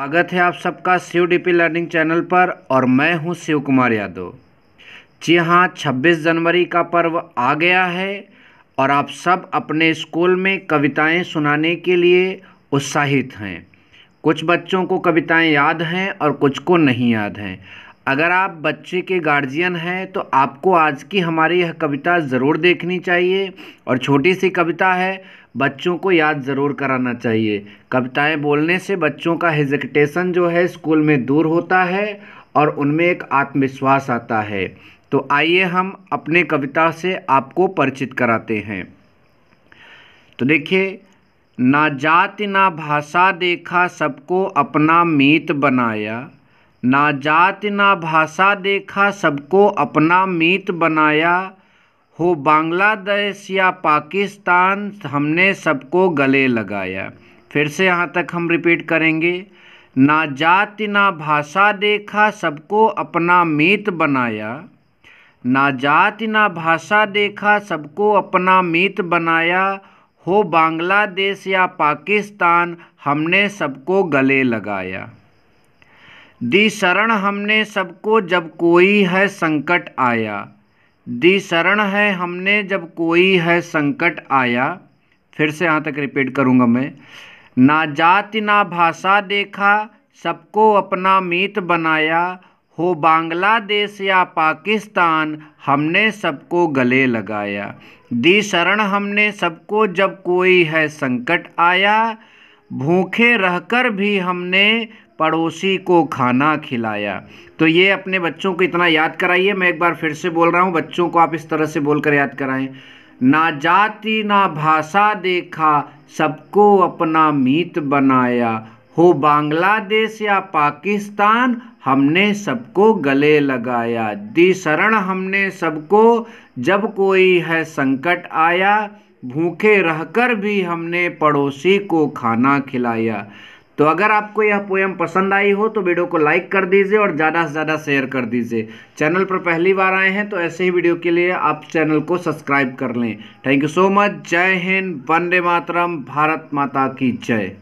स्वागत है आप सबका शिव डीपी लर्निंग चैनल पर और मैं हूं शिव कुमार यादव जी हाँ छब्बीस जनवरी का पर्व आ गया है और आप सब अपने स्कूल में कविताएं सुनाने के लिए उत्साहित हैं कुछ बच्चों को कविताएं याद हैं और कुछ को नहीं याद हैं अगर आप बच्चे के गार्जियन हैं तो आपको आज की हमारी यह कविता ज़रूर देखनी चाहिए और छोटी सी कविता है बच्चों को याद ज़रूर कराना चाहिए कविताएं बोलने से बच्चों का हेजिटेशन जो है स्कूल में दूर होता है और उनमें एक आत्मविश्वास आता है तो आइए हम अपने कविता से आपको परिचित कराते हैं तो देखिए ना जाति ना भाषा देखा सबको अपना मीत बनाया ना जात ना भाषा देखा सबको अपना मीत बनाया हो बांग्लादेश या पाकिस्तान हमने सबको गले लगाया फिर से यहाँ तक हम रिपीट करेंगे ना जात ना भाषा देखा सबको अपना मीत बनाया ना जात ना भाषा देखा सबको अपना मीत बनाया हो बांग्लादेश या पाकिस्तान हमने सबको गले लगाया दी शरण हमने सबको जब कोई है संकट आया दी शरण है हमने जब कोई है संकट आया फिर से यहाँ तक रिपीट करूँगा मैं ना जाति ना भाषा देखा सबको अपना मीत बनाया हो बांग्लादेश या पाकिस्तान हमने सबको गले लगाया दी शरण हमने सबको जब कोई है संकट आया भूखे रहकर भी हमने पड़ोसी को खाना खिलाया तो ये अपने बच्चों को इतना याद कराइए मैं एक बार फिर से बोल रहा हूँ बच्चों को आप इस तरह से बोलकर याद कराएं ना जाति ना भाषा देखा सबको अपना मीत बनाया हो बांग्लादेश या पाकिस्तान हमने सबको गले लगाया दी शरण हमने सबको जब कोई है संकट आया भूखे रहकर भी हमने पड़ोसी को खाना खिलाया तो अगर आपको यह पोएम पसंद आई हो तो वीडियो को लाइक कर दीजिए और ज़्यादा से ज़्यादा शेयर कर दीजिए चैनल पर पहली बार आए हैं तो ऐसे ही वीडियो के लिए आप चैनल को सब्सक्राइब कर लें थैंक यू सो मच जय हिंद वंदे मातरम भारत माता की जय